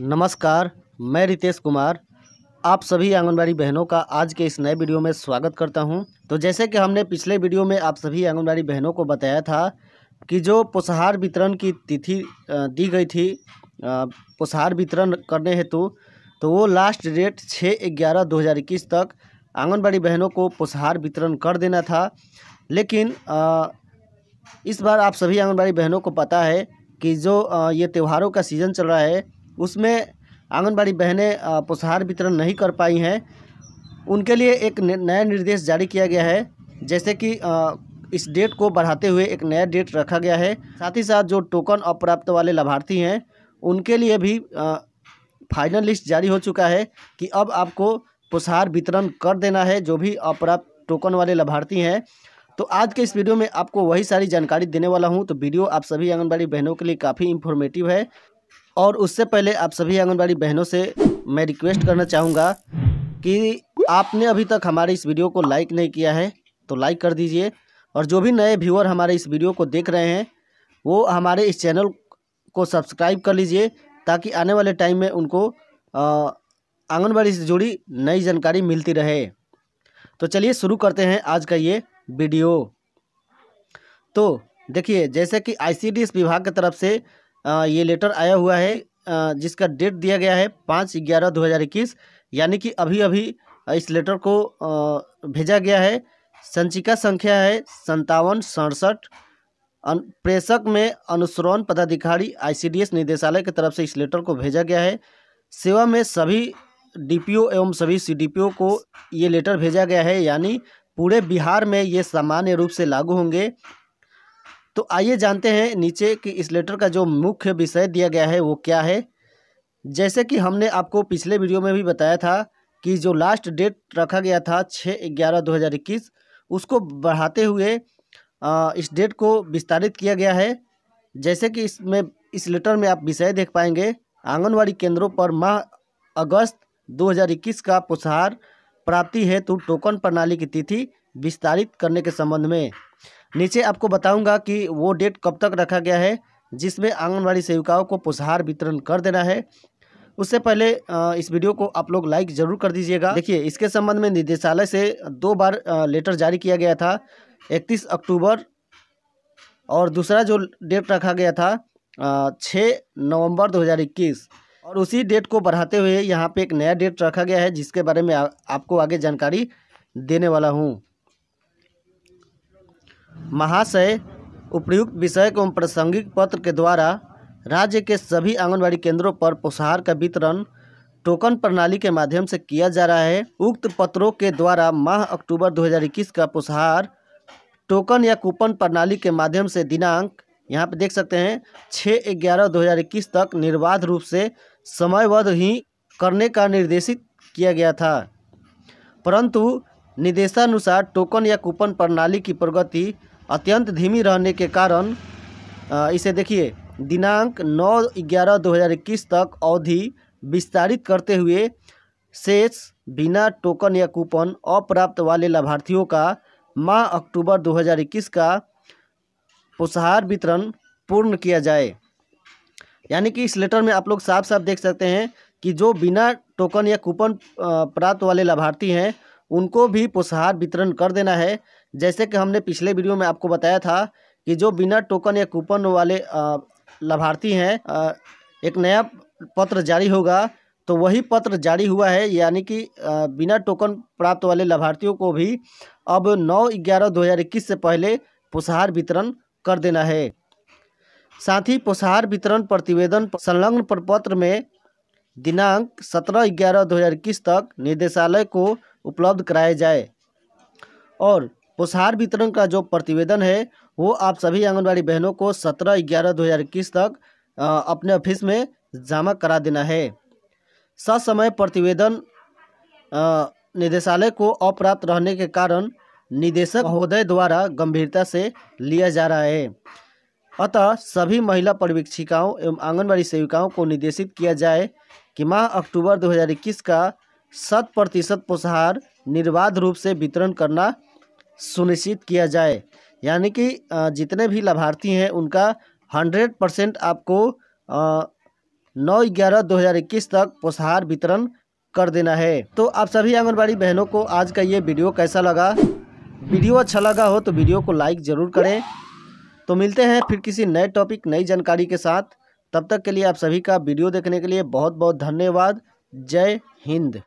नमस्कार मैं रितेश कुमार आप सभी आंगनबाड़ी बहनों का आज के इस नए वीडियो में स्वागत करता हूं तो जैसे कि हमने पिछले वीडियो में आप सभी आंगनबाड़ी बहनों को बताया था कि जो पोषाहार वितरण की तिथि दी गई थी पोषाहार वितरण करने हेतु तो वो लास्ट डेट छः ग्यारह दो हज़ार इक्कीस तक आंगनबाड़ी बहनों को पोषाहार वितरण कर देना था लेकिन इस बार आप सभी आंगनबाड़ी बहनों को पता है कि जो ये त्योहारों का सीज़न चल रहा है उसमें आंगनबाड़ी बहनें पोषाहार वितरण नहीं कर पाई हैं उनके लिए एक नया निर्देश जारी किया गया है जैसे कि इस डेट को बढ़ाते हुए एक नया डेट रखा गया है साथ ही साथ जो टोकन अप्राप्त वाले लाभार्थी हैं उनके लिए भी फाइनल लिस्ट जारी हो चुका है कि अब आपको पोषाहार वितरण कर देना है जो भी अप्राप्त टोकन वाले लाभार्थी हैं तो आज के इस वीडियो में आपको वही सारी जानकारी देने वाला हूं तो वीडियो आप सभी आंगनबाड़ी बहनों के लिए काफ़ी इन्फॉर्मेटिव है और उससे पहले आप सभी आंगनबाड़ी बहनों से मैं रिक्वेस्ट करना चाहूँगा कि आपने अभी तक हमारे इस वीडियो को लाइक नहीं किया है तो लाइक कर दीजिए और जो भी नए व्यूअर हमारे इस वीडियो को देख रहे हैं वो हमारे इस चैनल को सब्सक्राइब कर लीजिए ताकि आने वाले टाइम में उनको आंगनबाड़ी से जुड़ी नई जानकारी मिलती रहे तो चलिए शुरू करते हैं आज का ये वीडियो तो देखिए जैसे कि आईसीडीएस विभाग की तरफ से ये लेटर आया हुआ है जिसका डेट दिया गया है पाँच ग्यारह दो हज़ार इक्कीस यानी कि अभी अभी इस लेटर को भेजा गया है संचिका संख्या है संतावन सड़सठ प्रेषक में अनुसरण पदाधिकारी आईसीडीएस निदेशालय की तरफ से इस लेटर को भेजा गया है सेवा में सभी डीपीओ एवं सभी सीडीपीओ को ये लेटर भेजा गया है यानी पूरे बिहार में ये सामान्य रूप से लागू होंगे तो आइए जानते हैं नीचे कि इस लेटर का जो मुख्य विषय दिया गया है वो क्या है जैसे कि हमने आपको पिछले वीडियो में भी बताया था कि जो लास्ट डेट रखा गया था छः ग्यारह दो हज़ार इक्कीस उसको बढ़ाते हुए इस डेट को विस्तारित किया गया है जैसे कि इसमें इस लेटर में आप विषय देख पाएंगे आंगनवाड़ी केंद्रों पर माह अगस्त 2021 का पोषाहार प्राप्ति हेतु टोकन प्रणाली की तिथि विस्तारित करने के संबंध में नीचे आपको बताऊंगा कि वो डेट कब तक रखा गया है जिसमें आंगनबाड़ी सेविकाओं को पोषाहार वितरण कर देना है उससे पहले इस वीडियो को आप लोग लाइक जरूर कर दीजिएगा देखिए इसके संबंध में निदेशालय से दो बार लेटर जारी किया गया था 31 अक्टूबर और दूसरा जो डेट रखा गया था छः नवंबर 2021 और उसी डेट को बढ़ाते हुए यहाँ पे एक नया डेट रखा गया है जिसके बारे में आपको आगे जानकारी देने वाला हूँ महाशय उपयुक्त विषय एवं प्रासंगिक पत्र के द्वारा राज्य के सभी आंगनबाड़ी केंद्रों पर पोषाहार का वितरण टोकन प्रणाली के माध्यम से किया जा रहा है उक्त पत्रों के द्वारा माह अक्टूबर 2021 का पोषाहार टोकन या कूपन प्रणाली के माध्यम से दिनांक यहाँ पर देख सकते हैं छः ग्यारह दो हज़ार इक्कीस तक निर्बाध रूप से समयबद्ध ही करने का निर्देशित किया गया था परंतु निर्देशानुसार टोकन या कूपन प्रणाली की प्रगति अत्यंत धीमी रहने के कारण इसे देखिए दिनांक 9 ग्यारह 2021 तक अवधि विस्तारित करते हुए शेष बिना टोकन या कूपन अप्राप्त वाले लाभार्थियों का माह अक्टूबर 2021 का पोषाहार वितरण पूर्ण किया जाए यानी कि इस लेटर में आप लोग साफ साफ देख सकते हैं कि जो बिना टोकन या कूपन प्राप्त वाले लाभार्थी हैं उनको भी पोषाहार वितरण कर देना है जैसे कि हमने पिछले वीडियो में आपको बताया था कि जो बिना टोकन या कूपन वाले लाभार्थी हैं एक नया पत्र जारी होगा तो वही पत्र जारी हुआ है यानी कि बिना टोकन प्राप्त वाले लाभार्थियों को भी अब 9 ग्यारह 2021 से पहले पोषाहार वितरण कर देना है साथ ही पोषाहार वितरण प्रतिवेदन संलग्न प्रपत्र में दिनांक सत्रह ग्यारह दो हज़ार इक्कीस तक निदेशालय को उपलब्ध कराया जाए और पोषाहार वितरण का जो प्रतिवेदन है वो आप सभी आंगनबाड़ी बहनों को सत्रह ग्यारह दो हज़ार इक्कीस तक अपने ऑफिस में जमा करा देना है ससमय प्रतिवेदन निदेशालय को अप्राप्त रहने के कारण निदेशक महोदय द्वारा गंभीरता से लिया जा रहा है अतः सभी महिला पर्यवेक्षिकाओं एवं आंगनबाड़ी सेविकाओं को निर्देशित किया जाए कि माह अक्टूबर 2021 का शत प्रतिशत पोषाहार निर्बाध रूप से वितरण करना सुनिश्चित किया जाए यानी कि जितने भी लाभार्थी हैं उनका हंड्रेड परसेंट आपको नौ ग्यारह दो हज़ार इक्कीस तक पोषाहार वितरण कर देना है तो आप सभी आंगनबाड़ी बहनों को आज का ये वीडियो कैसा लगा वीडियो अच्छा लगा हो तो वीडियो को लाइक ज़रूर करें तो मिलते हैं फिर किसी नए टॉपिक नई जानकारी के साथ तब तक के लिए आप सभी का वीडियो देखने के लिए बहुत बहुत धन्यवाद जय हिंद